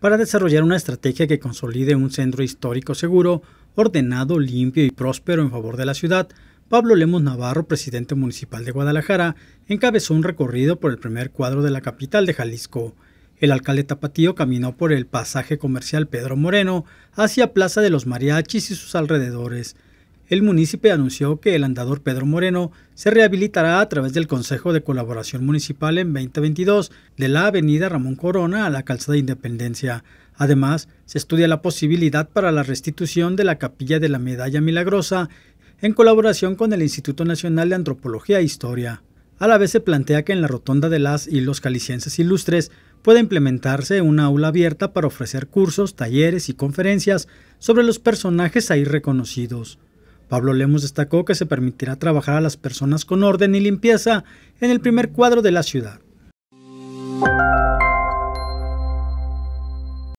para desarrollar una estrategia que consolide un centro histórico seguro, ordenado, limpio y próspero en favor de la ciudad, Pablo Lemos Navarro, presidente municipal de Guadalajara, encabezó un recorrido por el primer cuadro de la capital de Jalisco. El alcalde Tapatío caminó por el pasaje comercial Pedro Moreno hacia Plaza de los Mariachis y sus alrededores, el municipio anunció que el andador Pedro Moreno se rehabilitará a través del Consejo de Colaboración Municipal en 2022 de la avenida Ramón Corona a la calzada de Independencia. Además, se estudia la posibilidad para la restitución de la capilla de la Medalla Milagrosa en colaboración con el Instituto Nacional de Antropología e Historia. A la vez se plantea que en la rotonda de las y los calicienses ilustres pueda implementarse una aula abierta para ofrecer cursos, talleres y conferencias sobre los personajes ahí reconocidos. Pablo Lemos destacó que se permitirá trabajar a las personas con orden y limpieza en el primer cuadro de la ciudad.